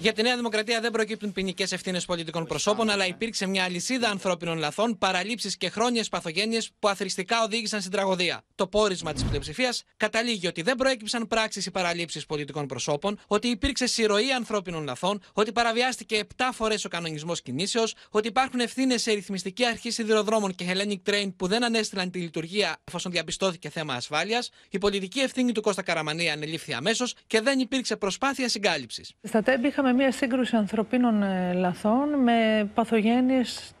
Για τη Νέα Δημοκρατία δεν προκύπτουν ποινικές ευθύνες πολιτικών προσώπων, αλλά υπήρξε μια αλυσίδα ναι. ανθρώπινων λαθών, παραλήψεις και χρόνιες παθογένειες που αθρηστικά οδήγησαν στην τραγωδία. Το πόρισμα της πλειοψηφίας καταλήγει ότι δεν προέκυψαν πράξεις ή παραλήψεις πολιτικών προσώπων, ότι υπήρξε συρροή ανθρώπινων λαθών, ότι παραβιάστηκε 7 φορές ο κανονισμός κινήσεως, ότι υπάρχουν ευθύνες σε ρυθμιστική αρχή σιδηροδρόμων και Hellenic Train που δεν ανέστηλαν τη λειτουργία εφόσον διαπιστώθηκε θέμα ασφάλειας, η πολιτική ευθύνη του Κώστα Καραμανία ανελήφθη αμέσως και δεν υπήρξε προσπάθεια συγκάλυψης. Στα τέμπη είχαμε με μια σύγκρουση ανθρωπίνων ε, λαθών με παθογένειες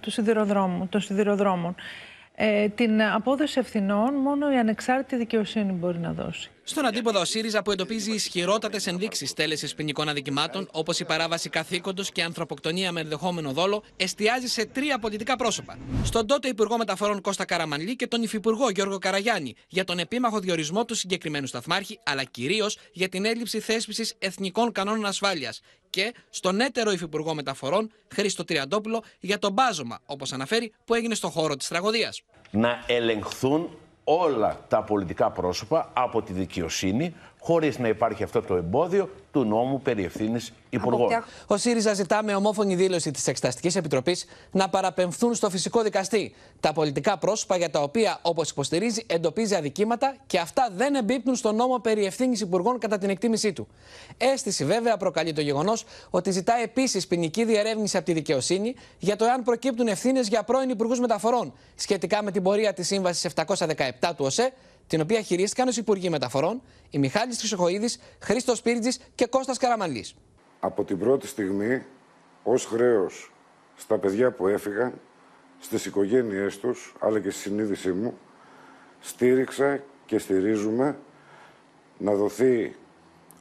του, σιδηροδρόμου, των σιδηροδρόμων. Ε, την απόδοση ευθυνών μόνο η ανεξάρτητη δικαιοσύνη μπορεί να δώσει. Στον αντίποδο ο ΣΥΡΙΖΑ που εντοπίζει ισχυρότατες ενδείξεις τέλεσης ποινικών αδικημάτων, όπως η παράβαση καθήκοντος και ανθρωποκτονία με ενδεχόμενο δόλο, εστιάζει σε τρία πολιτικά πρόσωπα. Στον τότε Υπουργό Μεταφορών Κώστα Καραμανλή και τον Υφυπουργό Γιώργο Καραγιάννη για τον επίμαχο διορισμό του συγκεκριμένου σταθμάρχη, αλλά κυρίως για την έλλειψη θέσπισης εθνικών κανόνων ασφάλειας και στον έτερο Υφυπουργό Μεταφορών, Χρήστο Τριαντόπουλο, για τον μπάζωμα, όπως αναφέρει, που έγινε στο χώρο της τραγωδίας. Να ελεγχθούν όλα τα πολιτικά πρόσωπα από τη δικαιοσύνη χωρίς να υπάρχει αυτό το εμπόδιο του νόμου περί ευθύνης υπουργών. Ο ΣΥΡΙΖΑ ζητά με ομόφωνη δήλωση της Εξεταστικής Επιτροπής να παραπεμφθούν στο φυσικό δικαστή τα πολιτικά πρόσωπα για τα οποία, όπως υποστηρίζει, εντοπίζει αδικήματα και αυτά δεν εμπίπτουν στο νόμο περί ευθύνης υπουργών κατά την εκτίμησή του. Έστηση βέβαια, προκαλεί το γεγονός ότι ζητά επίσης ποινική διερεύνηση από τη δικαιοσύνη για το εάν προκύπτουν ευθύνες για πρώην υπουργούς μεταφορών σχετικά με την πορεία της Σύμβασης 717 του ΟΣΕ την οποία χειρίστηκαν ως Υπουργοί Μεταφορών η Μιχάλης Χρυσοχοίδης, Χρήστος Πύρτζη και Κώστας Καραμανλής. Από την πρώτη στιγμή, ως χρέος στα παιδιά που έφυγαν, στις οικογένειές τους, αλλά και στη συνείδησή μου, στήριξα και στηρίζουμε να δοθεί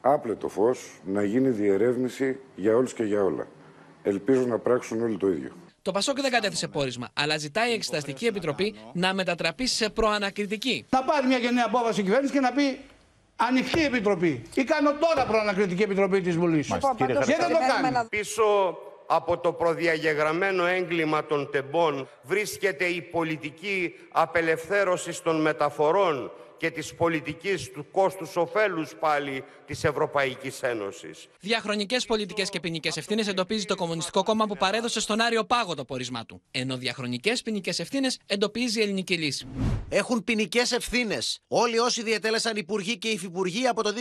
άπλετο φως, να γίνει διερεύνηση για όλους και για όλα. Ελπίζω να πράξουν όλοι το ίδιο. Το Πασόκ δεν κατέθεσε πόρισμα, αλλά ζητάει η Εξεταστική Επιτροπή να, μετατραπεί σε προανακριτική. Θα πάρει μια γενναία απόφαση η κυβέρνηση και να πει ανοιχτή επιτροπή. Ή κάνω τώρα προανακριτική επιτροπή της Βουλής. Και δεν το κάνει. Πίσω από το προδιαγεγραμμένο έγκλημα των τεμπών βρίσκεται η πολιτική απελευθέρωσης των μεταφορών και της πολιτικής του κόστους ωφέλους πάλι της Ευρωπαϊκής Ένωσης. Διαχρονικές πολιτικές και ποινικές ευθύνες εντοπίζει το Κομμουνιστικό Κόμμα που παρέδωσε στον Άριο Πάγο το πορισμά του. Ενώ διαχρονικές ποινικές ευθύνες εντοπίζει η ελληνική λύση. Έχουν ποινικές ευθύνες όλοι όσοι διετέλεσαν υπουργοί και υφυπουργοί από το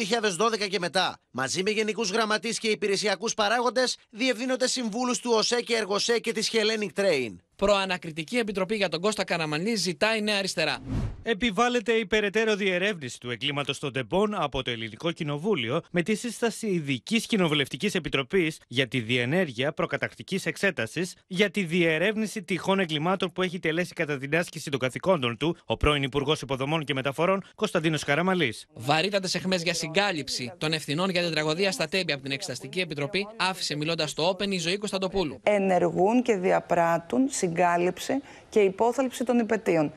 2012 και μετά. Μαζί με γενικούς γραμματείς και υπηρεσιακούς παράγοντες, διευθύνονται συμβούλους του ΟΣΕ και ΕΡΓΟΣΕ και της Hellenic Train. Προανακριτική Επιτροπή για τον Κώστα Καραμανλή ζητάει νέα αριστερά. Επιβάλλεται η περαιτέρω διερεύνηση του εγκλήματο των τεμπών από το Ελληνικό Κοινοβούλιο με τη σύσταση ειδικής κοινοβουλευτικής επιτροπής για τη διενέργεια προκατακτικής εξέτασης για τη διερεύνηση τυχών εγκλημάτων που έχει τελέσει κατά την άσκηση των καθηκόντων του ο πρώην Υπουργός Υποδομών και Μεταφορών Κωνσταντίνος Καραμαλής. Βαρύτατες εχμές για συγκάλυψη των ευθυνών για την τραγωδία στα τέμπη από την Εξεταστική Επιτροπή άφησε μιλώντας το Όπεν η ζωή Κωνσταντοπούλου. Ενεργούν και διαπράττουν συγκάλυψη και υπόθαλψη των υπετίων.